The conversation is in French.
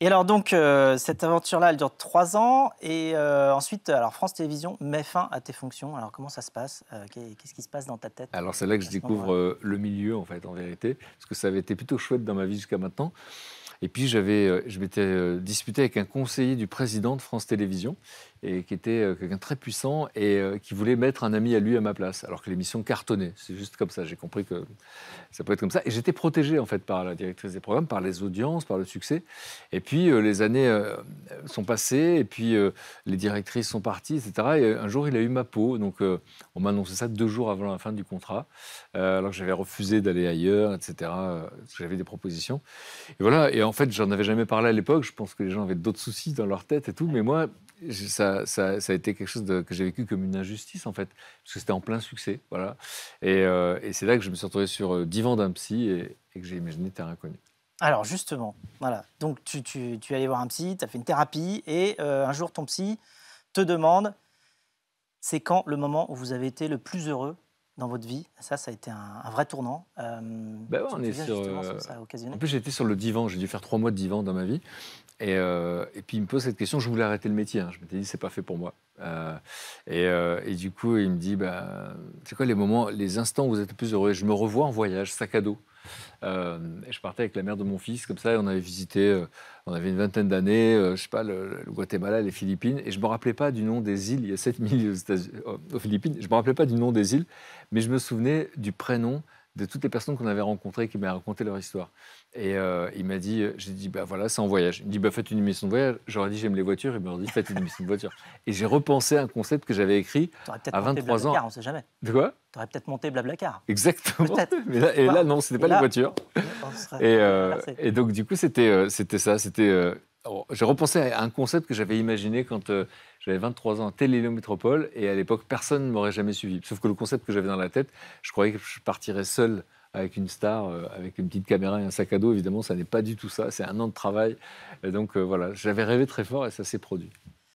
Et alors donc, euh, cette aventure-là, elle dure trois ans. Et euh, ensuite, euh, alors France Télévisions met fin à tes fonctions. Alors comment ça se passe Qu'est-ce qui se passe dans ta tête Alors c'est là que je découvre le milieu, en fait, en vérité. Parce que ça avait été plutôt chouette dans ma vie jusqu'à maintenant. Et puis je m'étais disputé avec un conseiller du président de France Télévisions et qui était euh, quelqu'un très puissant et euh, qui voulait mettre un ami à lui à ma place, alors que l'émission cartonnait. C'est juste comme ça, j'ai compris que ça pouvait être comme ça. Et j'étais protégé en fait par la directrice des programmes, par les audiences, par le succès. Et puis euh, les années sont passées, et puis les directrices sont parties, etc. Et un jour, il a eu ma peau, donc on m'a annoncé ça deux jours avant la fin du contrat, alors que j'avais refusé d'aller ailleurs, etc. J'avais des propositions. Et voilà, et en fait, j'en avais jamais parlé à l'époque, je pense que les gens avaient d'autres soucis dans leur tête et tout, mais moi, ça ça, a été quelque chose que j'ai vécu comme une injustice, en fait, parce que c'était en plein succès. Voilà. Et, euh, c'est là que je me suis retrouvé sur euh, Divan d'un psy et, que j'ai imaginé un inconnu. Alors, justement, voilà. Donc, tu, es allé voir un psy, tu as fait une thérapie, et euh, un jour, ton psy te demande c'est quand le moment où vous avez été le plus heureux dans votre vie Ça, ça a été un, vrai tournant. Bah on est sur, En plus, j'étais sur le divan. J'ai dû faire trois mois de divan dans ma vie. Euh, et, puis il me pose cette question, je voulais arrêter le métier, hein. je m'étais dit c'est pas fait pour moi. Euh, euh, et, du coup il me dit, bah, c'est quoi les moments, les instants où vous êtes le plus heureux Je me revois en voyage, sac à dos. et je partais avec la mère de mon fils comme ça, et on avait visité, on avait une vingtaine d'années, je sais pas, le, Guatemala, les Philippines, et je me rappelais pas du nom des îles, il y a 7000 aux, aux Philippines, je me rappelais pas du nom des îles, mais je me souvenais du prénom de toutes les personnes qu'on avait rencontrées qui m'avaient raconté leur histoire. Et euh, il m'a dit, euh, j'ai dit, bah voilà, c'est en voyage. Il me dit, bah faites une émission de voyage. J'aurais dit, j'aime les voitures. Il m'a dit, faites une émission de voiture. Et j'ai repensé à un concept que j'avais écrit à 23 ans. Car, on sait jamais. De quoi T'aurais peut-être monté Car. Exactement. et là, non, c'était pas les voitures. Et, euh, et, donc, du coup, c'était, c'était ça. C'était Oh, j'ai repensé à un concept que j'avais imaginé quand euh, j'avais 23 ans à Métropole et à l'époque personne ne m'aurait jamais suivi. Sauf que le concept que j'avais dans la tête, je croyais que je partirais seul avec une star, euh, avec une petite caméra et un sac à dos. Évidemment, ça n'est pas du tout ça. C'est un an de travail. Et donc euh, voilà, j'avais rêvé très fort et ça s'est produit.